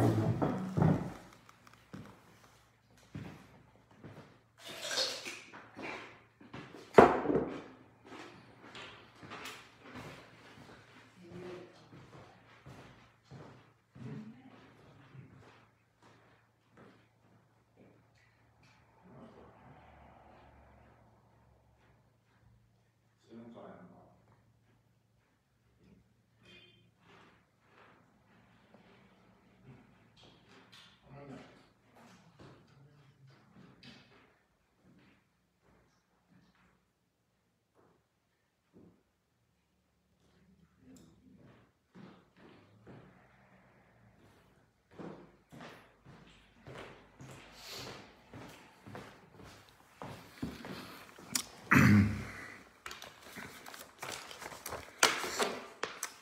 Thank you.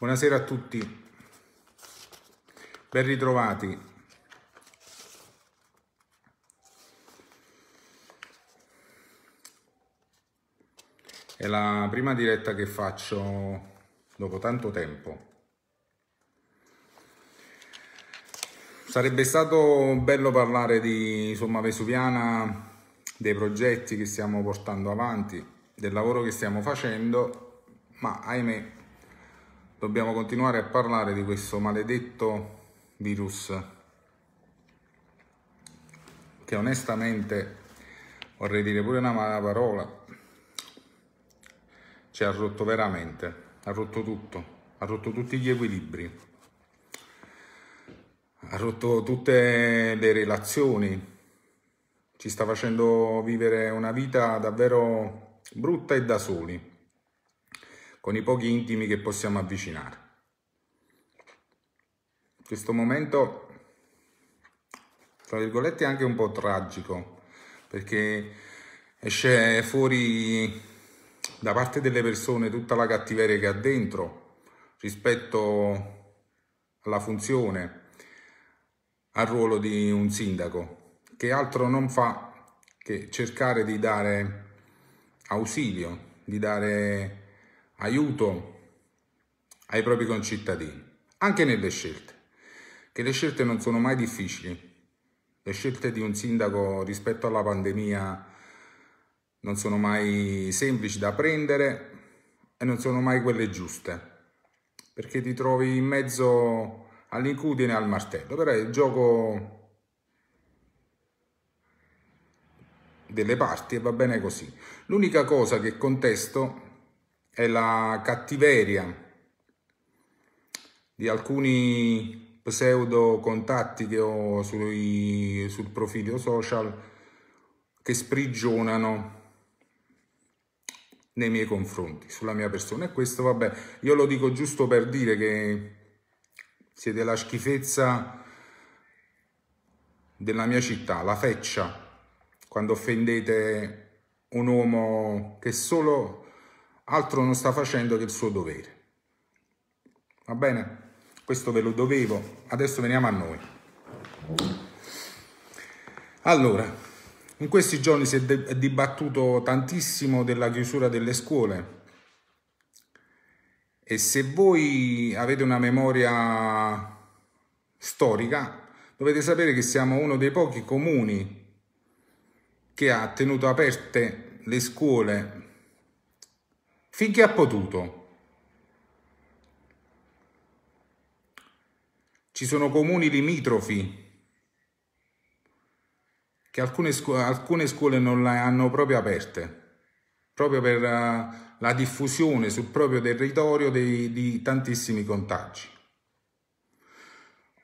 Buonasera a tutti, ben ritrovati. È la prima diretta che faccio dopo tanto tempo. Sarebbe stato bello parlare di Somma Vesuviana, dei progetti che stiamo portando avanti, del lavoro che stiamo facendo, ma ahimè dobbiamo continuare a parlare di questo maledetto virus che onestamente vorrei dire pure una mala parola ci ha rotto veramente ha rotto tutto ha rotto tutti gli equilibri ha rotto tutte le relazioni ci sta facendo vivere una vita davvero brutta e da soli con i pochi intimi che possiamo avvicinare. Questo momento, tra virgolette, è anche un po' tragico, perché esce fuori da parte delle persone tutta la cattiveria che ha dentro rispetto alla funzione, al ruolo di un sindaco, che altro non fa che cercare di dare ausilio, di dare aiuto ai propri concittadini, anche nelle scelte, che le scelte non sono mai difficili. Le scelte di un sindaco rispetto alla pandemia non sono mai semplici da prendere e non sono mai quelle giuste, perché ti trovi in mezzo all'incudine e al martello. Però è il gioco delle parti e va bene così. L'unica cosa che contesto è è la cattiveria di alcuni pseudo contatti che ho sui, sul profilo social che sprigionano nei miei confronti, sulla mia persona. E questo, vabbè, io lo dico giusto per dire che siete la schifezza della mia città, la feccia, quando offendete un uomo che solo altro non sta facendo che il suo dovere. Va bene? Questo ve lo dovevo, adesso veniamo a noi. Allora, in questi giorni si è dibattuto tantissimo della chiusura delle scuole e se voi avete una memoria storica dovete sapere che siamo uno dei pochi comuni che ha tenuto aperte le scuole finché ha potuto. Ci sono comuni limitrofi che alcune, scuole, alcune scuole non le hanno proprio aperte, proprio per eh, la diffusione sul proprio territorio dei, di tantissimi contagi.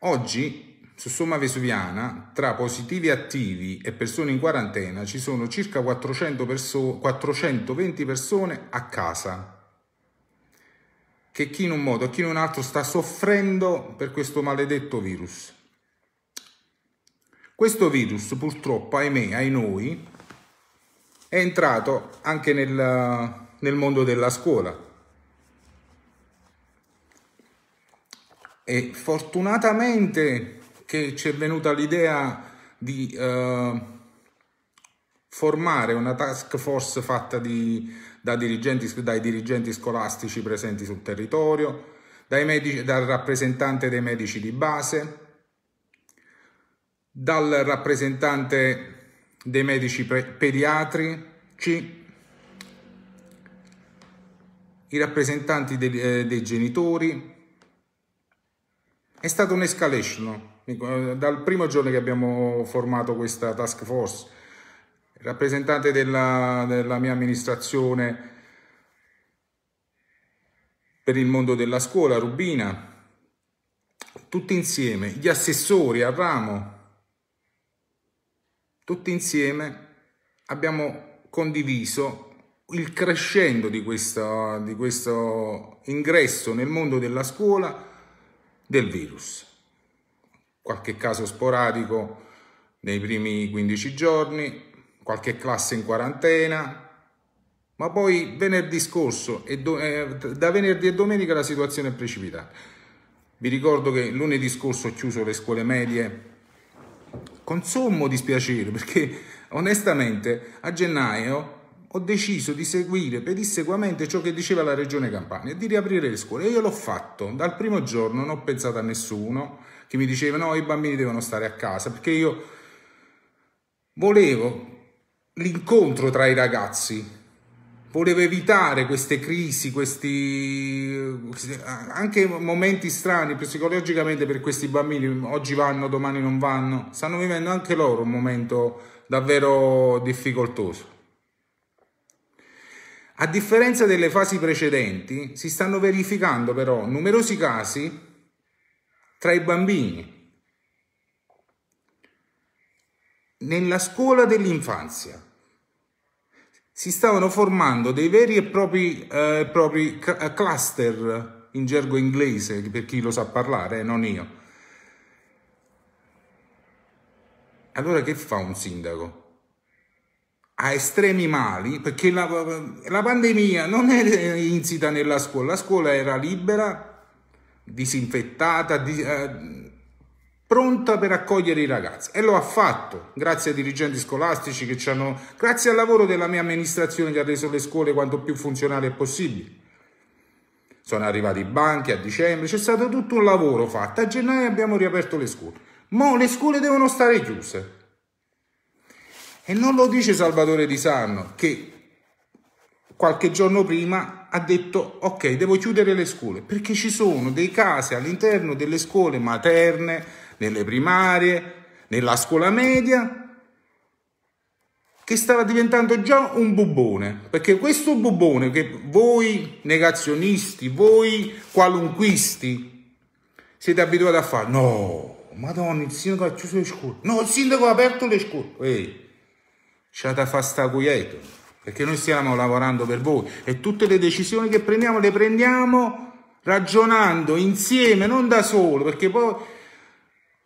Oggi su Somma Vesuviana, tra positivi attivi e persone in quarantena, ci sono circa 400 perso- 420 persone a casa, che chi in un modo e chi in un altro sta soffrendo per questo maledetto virus. Questo virus purtroppo, ahimè, ai noi, è entrato anche nel, nel mondo della scuola. E fortunatamente che ci è venuta l'idea di eh, formare una task force fatta di, da dirigenti, dai dirigenti scolastici presenti sul territorio, medici, dal rappresentante dei medici di base, dal rappresentante dei medici pediatrici, i rappresentanti dei, eh, dei genitori. È stata un'escalation eh, dal primo giorno che abbiamo formato questa task force. Il rappresentante della, della mia amministrazione per il mondo della scuola, Rubina, tutti insieme, gli assessori al ramo, tutti insieme abbiamo condiviso il crescendo di questo, di questo ingresso nel mondo della scuola del virus qualche caso sporadico nei primi 15 giorni, qualche classe in quarantena, ma poi venerdì scorso e eh, da venerdì e domenica la situazione è precipitata. Vi ricordo che lunedì scorso ho chiuso le scuole medie con sommo dispiacere perché onestamente a gennaio ho deciso di seguire pedissequamente ciò che diceva la regione Campania, di riaprire le scuole. E io l'ho fatto, dal primo giorno non ho pensato a nessuno che mi diceva no, i bambini devono stare a casa, perché io volevo l'incontro tra i ragazzi, volevo evitare queste crisi, questi anche momenti strani psicologicamente per questi bambini, oggi vanno, domani non vanno, stanno vivendo anche loro un momento davvero difficoltoso. A differenza delle fasi precedenti, si stanno verificando però numerosi casi tra i bambini. Nella scuola dell'infanzia si stavano formando dei veri e propri, eh, propri eh, cluster in gergo inglese, per chi lo sa parlare, eh, non io. Allora che fa un sindaco? a estremi mali, perché la, la pandemia non è insita nella scuola, la scuola era libera, disinfettata, di, eh, pronta per accogliere i ragazzi e lo ha fatto grazie ai dirigenti scolastici che ci hanno grazie al lavoro della mia amministrazione che ha reso le scuole quanto più funzionali è possibile sono arrivati i banchi a dicembre c'è stato tutto un lavoro fatto a gennaio abbiamo riaperto le scuole ma le scuole devono stare chiuse e non lo dice Salvatore Di Sanno, che qualche giorno prima ha detto ok, devo chiudere le scuole, perché ci sono dei casi all'interno delle scuole materne, nelle primarie, nella scuola media, che stava diventando già un bubone, perché questo bubone che voi negazionisti, voi qualunquisti, siete abituati a fare, no, madonna, il sindaco ha chiuso le scuole, no, il sindaco ha aperto le scuole, Ehi, perché noi stiamo lavorando per voi e tutte le decisioni che prendiamo le prendiamo ragionando insieme, non da solo, perché poi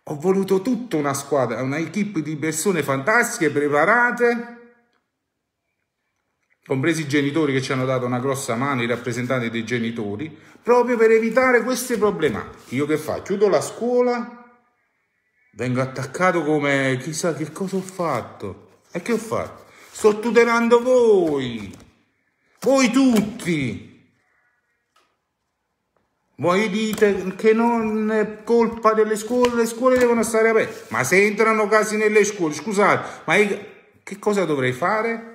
ho voluto tutta una squadra, una equipe di persone fantastiche, preparate, compresi i genitori che ci hanno dato una grossa mano, i rappresentanti dei genitori, proprio per evitare queste problematiche. Io che faccio? Chiudo la scuola, vengo attaccato come chissà che cosa ho fatto e che ho fatto? Sto tutelando voi, voi tutti. Voi dite che non è colpa delle scuole, le scuole devono stare aperte. Ma se entrano casi nelle scuole, scusate, ma io che cosa dovrei fare?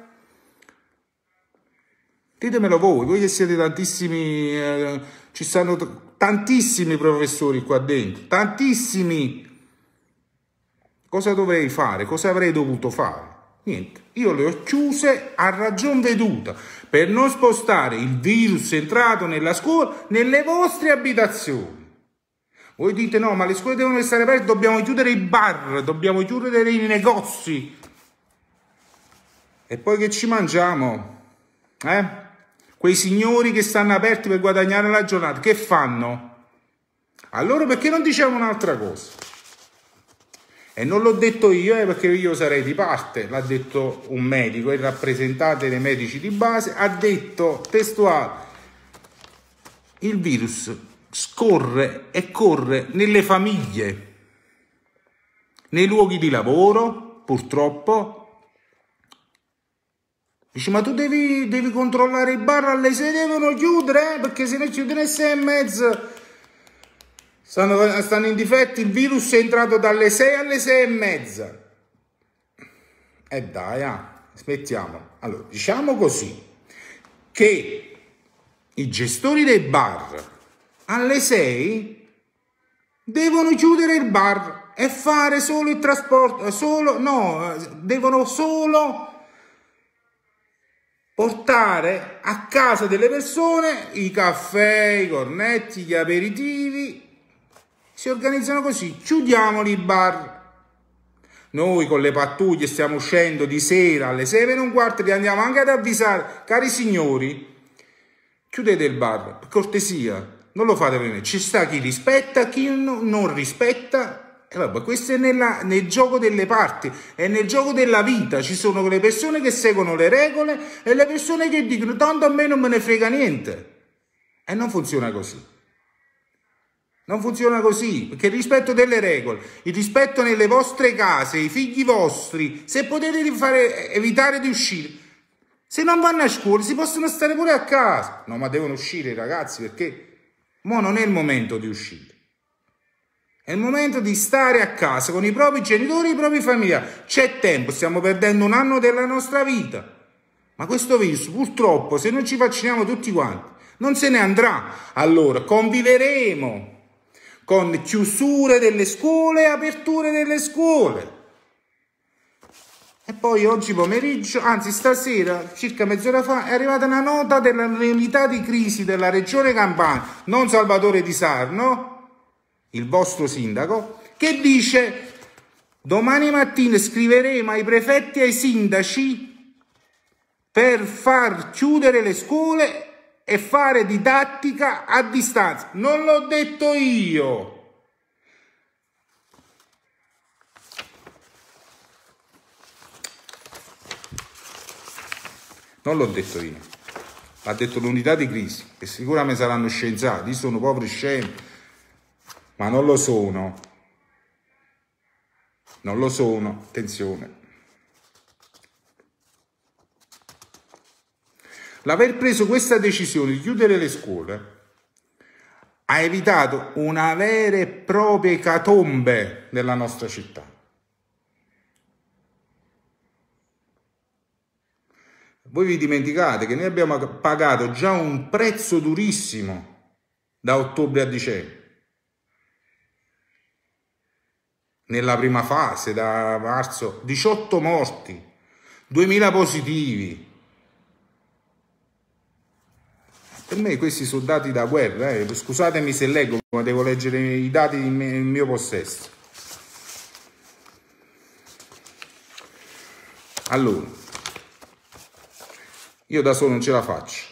Ditemelo voi, voi che siete tantissimi, eh, ci stanno tantissimi professori qua dentro, tantissimi. Cosa dovrei fare? Cosa avrei dovuto fare? Niente, io le ho chiuse a ragion veduta per non spostare il virus entrato nella scuola nelle vostre abitazioni. Voi dite no, ma le scuole devono restare aperte, dobbiamo chiudere i bar, dobbiamo chiudere i negozi. E poi che ci mangiamo? Eh? Quei signori che stanno aperti per guadagnare la giornata, che fanno? Allora perché non diciamo un'altra cosa? E non l'ho detto io eh, perché io sarei di parte, l'ha detto un medico, il rappresentante dei medici di base, ha detto testuale, il virus scorre e corre nelle famiglie, nei luoghi di lavoro, purtroppo. Dice, ma tu devi, devi controllare i bar alle 6 devono chiudere, eh? perché se ne chiudono alle 6 e mezzo Stanno, stanno in difetto, il virus è entrato dalle 6 alle 6 e mezza. E eh dai, ah, aspettiamo. Allora, diciamo così, che i gestori dei bar alle 6 devono chiudere il bar e fare solo il trasporto, eh, solo, no, eh, devono solo portare a casa delle persone i caffè, i cornetti, gli aperitivi si organizzano così, chiudiamoli i bar. Noi con le pattuglie stiamo uscendo di sera alle 6 e un quarto, vi andiamo anche ad avvisare, cari signori, chiudete il bar, per cortesia, non lo fate bene, ci sta chi rispetta, chi non rispetta. E vabbè, questo è nella, nel gioco delle parti, è nel gioco della vita. Ci sono le persone che seguono le regole e le persone che dicono tanto a me non me ne frega niente. E non funziona così. Non funziona così, perché il rispetto delle regole, il rispetto nelle vostre case, i figli vostri, se potete fare, evitare di uscire, se non vanno a scuola si possono stare pure a casa. No, ma devono uscire i ragazzi perché mo non è il momento di uscire. È il momento di stare a casa con i propri genitori i propri familiari. C'è tempo, stiamo perdendo un anno della nostra vita. Ma questo virus, purtroppo, se non ci vacciniamo tutti quanti, non se ne andrà. Allora, conviveremo con chiusure delle scuole e aperture delle scuole. E poi oggi pomeriggio, anzi stasera, circa mezz'ora fa, è arrivata una nota della unità di crisi della regione Campania, non Salvatore Di Sarno, il vostro sindaco, che dice domani mattina scriveremo ai prefetti e ai sindaci per far chiudere le scuole e fare didattica a distanza. Non l'ho detto io. Non l'ho detto io. L'ha detto l'unità di crisi e sicuramente saranno scienziati. Io sono poveri scemi, ma non lo sono. Non lo sono, attenzione. L'aver preso questa decisione di chiudere le scuole ha evitato una vera e propria catombe nella nostra città. Voi vi dimenticate che noi abbiamo pagato già un prezzo durissimo da ottobre a dicembre. Nella prima fase, da marzo, 18 morti, 2000 positivi, Per me questi sono dati da guerra, eh. scusatemi se leggo, ma devo leggere i dati in mio possesso. Allora, io da solo non ce la faccio.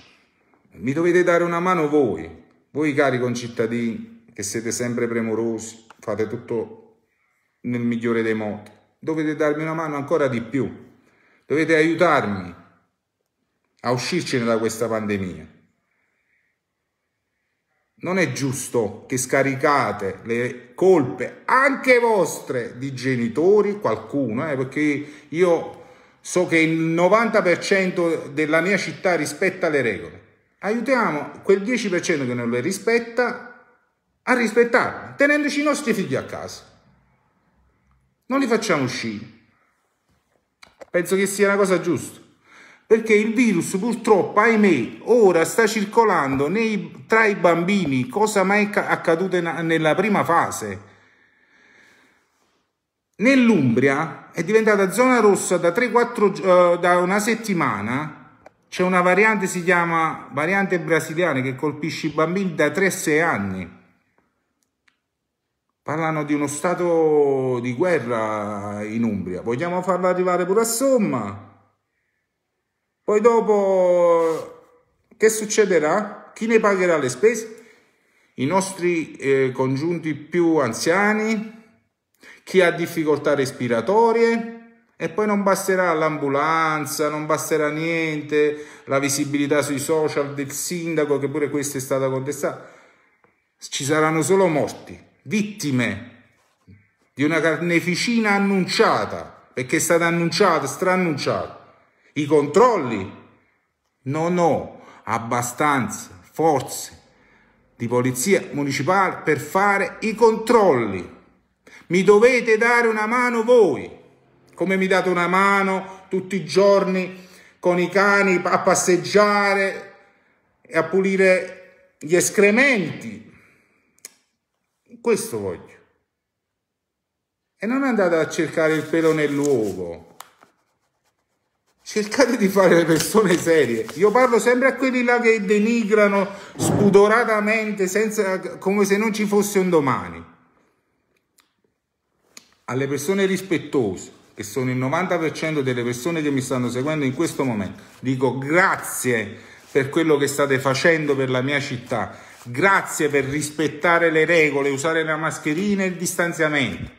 Mi dovete dare una mano voi, voi cari concittadini, che siete sempre premurosi, fate tutto nel migliore dei modi. Dovete darmi una mano ancora di più. Dovete aiutarmi a uscircene da questa pandemia non è giusto che scaricate le colpe anche vostre di genitori, qualcuno, eh, perché io so che il 90% della mia città rispetta le regole. Aiutiamo quel 10% che non le rispetta a rispettarle, tenendoci i nostri figli a casa. Non li facciamo uscire. Penso che sia una cosa giusta perché il virus purtroppo, ahimè, ora sta circolando nei, tra i bambini, cosa mai accaduta nella prima fase. Nell'Umbria è diventata zona rossa da, 3, 4, eh, da una settimana c'è una variante si chiama variante brasiliana che colpisce i bambini da 3 6 anni parlano di uno stato di guerra in Umbria vogliamo farla arrivare pure a Somma poi dopo che succederà? Chi ne pagherà le spese? I nostri eh, congiunti più anziani, chi ha difficoltà respiratorie e poi non basterà l'ambulanza, non basterà niente, la visibilità sui social del sindaco che pure questa è stata contestata. Ci saranno solo morti, vittime di una carneficina annunciata, perché è stata annunciata, strannunciata i controlli. Non ho abbastanza forze di polizia municipale per fare i controlli. Mi dovete dare una mano voi, come mi date una mano tutti i giorni con i cani a passeggiare e a pulire gli escrementi. Questo voglio. E non andate a cercare il pelo nell'uovo. Cercate di fare le persone serie. Io parlo sempre a quelli là che denigrano spudoratamente, senza, come se non ci fosse un domani. Alle persone rispettose, che sono il 90% delle persone che mi stanno seguendo in questo momento, dico grazie per quello che state facendo per la mia città. Grazie per rispettare le regole, usare la mascherina e il distanziamento.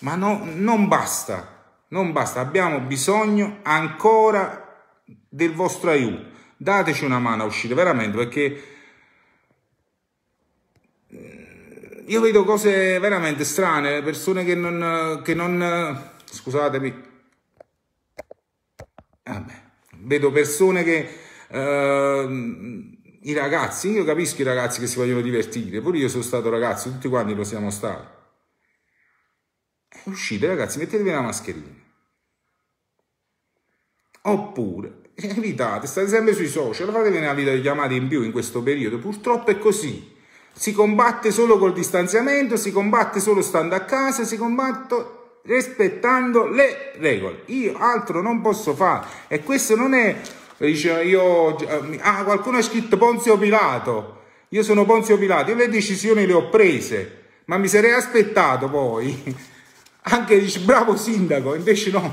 Ma no, non basta non basta, abbiamo bisogno ancora del vostro aiuto. Dateci una mano a uscire veramente perché eh, io vedo cose veramente strane, persone che non, che non scusatemi, vabbè, vedo persone che eh, i ragazzi, io capisco i ragazzi che si vogliono divertire, pure io sono stato ragazzo, tutti quanti lo siamo stati uscite ragazzi, mettetevi la mascherina. Oppure eh, evitate, state sempre sui social, fatevi una videochiamata in più in questo periodo, purtroppo è così. Si combatte solo col distanziamento, si combatte solo stando a casa, si combatte rispettando le regole. Io altro non posso fare e questo non è dice io eh, ah qualcuno ha scritto Ponzio Pilato. Io sono Ponzio Pilato, io le decisioni le ho prese, ma mi sarei aspettato poi anche dici bravo sindaco, invece no.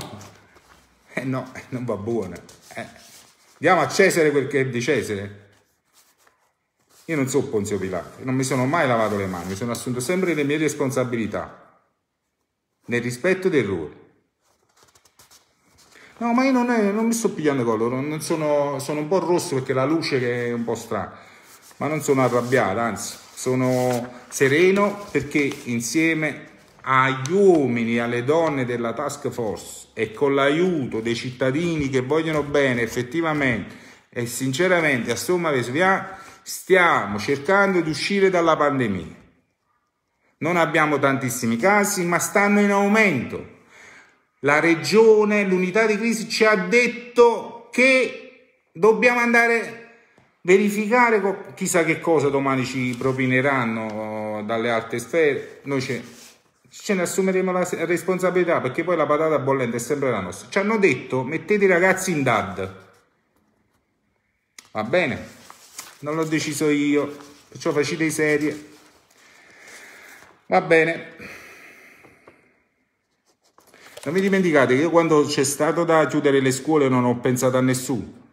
Eh no, eh, non va buona. Eh. Diamo a Cesare quel che è di Cesare. Io non so Ponzio Pilato, non mi sono mai lavato le mani, mi sono assunto sempre le mie responsabilità, nel rispetto dei ruoli. No, ma io non, è, non mi sto pigliando collo, sono, sono, un po' rosso perché la luce che è un po' strana, ma non sono arrabbiato, anzi, sono sereno perché insieme agli uomini e alle donne della task force e con l'aiuto dei cittadini che vogliono bene effettivamente e sinceramente a Somma Vesuviana stiamo cercando di uscire dalla pandemia. Non abbiamo tantissimi casi, ma stanno in aumento. La regione, l'unità di crisi ci ha detto che dobbiamo andare a verificare chissà che cosa domani ci propineranno eh, dalle alte sfere. Noi ce ne assumeremo la responsabilità perché poi la patata bollente è sempre la nostra. Ci hanno detto mettete i ragazzi in DAD. Va bene? Non l'ho deciso io, perciò facete serie. Va bene. Non mi dimenticate che io quando c'è stato da chiudere le scuole non ho pensato a nessuno.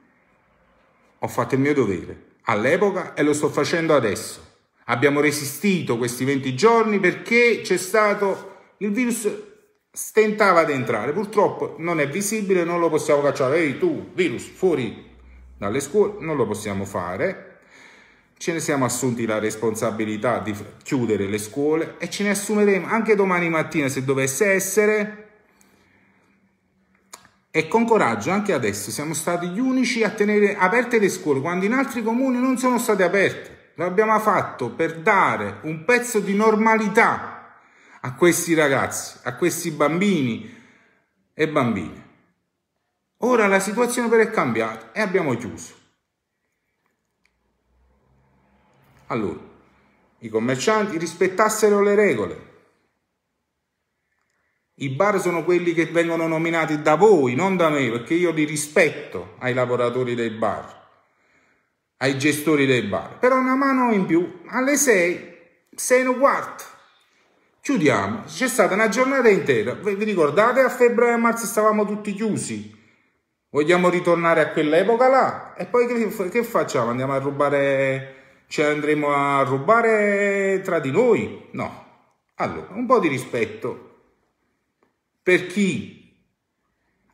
Ho fatto il mio dovere all'epoca e lo sto facendo adesso. Abbiamo resistito questi 20 giorni perché c'è stato il virus stentava ad entrare, purtroppo non è visibile, non lo possiamo cacciare. Ehi tu, virus, fuori dalle scuole, non lo possiamo fare. Ce ne siamo assunti la responsabilità di chiudere le scuole e ce ne assumeremo anche domani mattina se dovesse essere. E con coraggio anche adesso siamo stati gli unici a tenere aperte le scuole quando in altri comuni non sono state aperte l'abbiamo fatto per dare un pezzo di normalità a questi ragazzi, a questi bambini e bambine. Ora la situazione però è cambiata e abbiamo chiuso. Allora, i commercianti rispettassero le regole. I bar sono quelli che vengono nominati da voi, non da me, perché io li rispetto ai lavoratori dei bar ai gestori dei bar, però una mano in più, alle 6, 6 e un quarto, chiudiamo, c'è stata una giornata intera, vi ricordate a febbraio e marzo stavamo tutti chiusi, vogliamo ritornare a quell'epoca là, e poi che, che facciamo, andiamo a rubare, ci andremo a rubare tra di noi? No, allora, un po' di rispetto per chi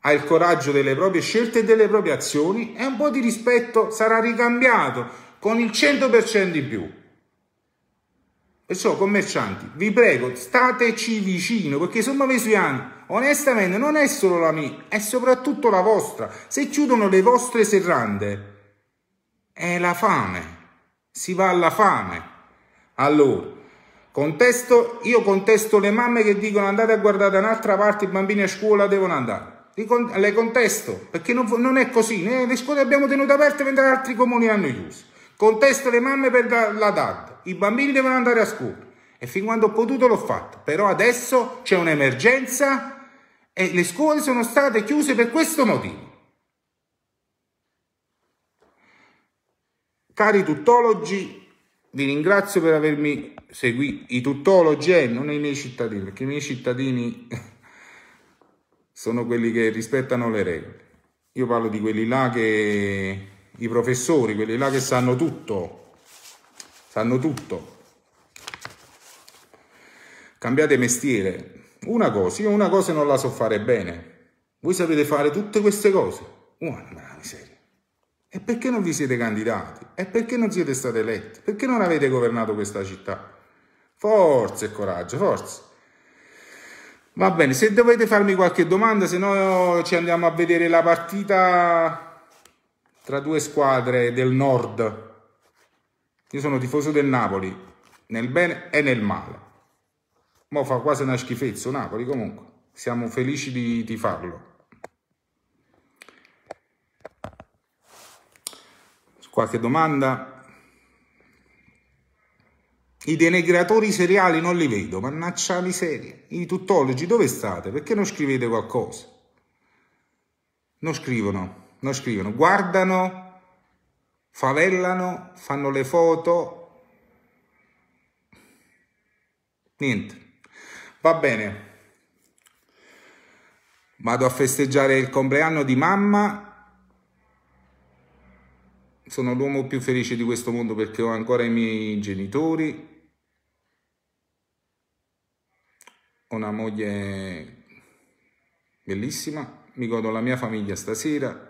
ha il coraggio delle proprie scelte e delle proprie azioni e un po' di rispetto sarà ricambiato con il 100% in più. Perciò commercianti, vi prego, stateci vicino, perché somma vesuiana, onestamente, non è solo la mia, è soprattutto la vostra. Se chiudono le vostre serrande, è la fame, si va alla fame. Allora, contesto, io contesto le mamme che dicono andate a guardare da un'altra parte, i bambini a scuola devono andare le contesto, perché non, non è così, né le scuole abbiamo tenute aperte mentre altri comuni hanno chiuso. Contesto le mamme per la, DAD, i bambini devono andare a scuola e fin quando ho potuto l'ho fatto, però adesso c'è un'emergenza e le scuole sono state chiuse per questo motivo. Cari tuttologi, vi ringrazio per avermi seguito, i tuttologi eh, non i miei cittadini, perché i miei cittadini sono quelli che rispettano le regole. Io parlo di quelli là che, i professori, quelli là che sanno tutto, sanno tutto. Cambiate mestiere. Una cosa, io una cosa non la so fare bene. Voi sapete fare tutte queste cose. Una oh, miseria. E perché non vi siete candidati? E perché non siete stati eletti? Perché non avete governato questa città? Forza e coraggio, forza. Va bene, se dovete farmi qualche domanda, se no ci andiamo a vedere la partita tra due squadre del nord. Io sono tifoso del Napoli, nel bene e nel male. Mo fa quasi una schifezza Napoli comunque. Siamo felici di, di farlo. Qualche domanda? I denegratori seriali non li vedo, mannaccia la miseria. I tuttologi dove state? Perché non scrivete qualcosa? Non scrivono, non scrivono. Guardano, favellano, fanno le foto. Niente. Va bene. Vado a festeggiare il compleanno di mamma sono l'uomo più felice di questo mondo perché ho ancora i miei genitori, ho una moglie bellissima, mi godo la mia famiglia stasera.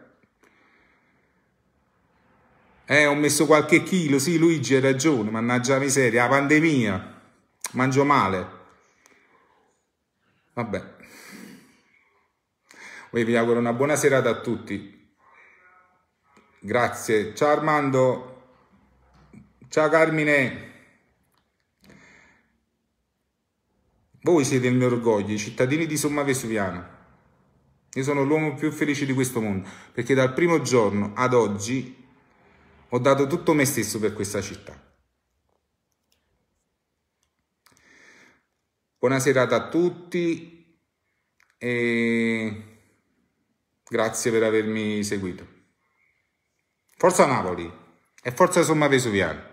Eh, ho messo qualche chilo, sì Luigi hai ragione, mannaggia la miseria, la pandemia, mangio male. Vabbè. Poi Vi auguro una buona serata a tutti. Grazie. Ciao Armando. Ciao Carmine. Voi siete il mio orgoglio, i cittadini di Somma Vesuviana. Io sono l'uomo più felice di questo mondo, perché dal primo giorno ad oggi ho dato tutto me stesso per questa città. Buona serata a tutti e grazie per avermi seguito. Forza Napoli e forza Somma Vesuviana.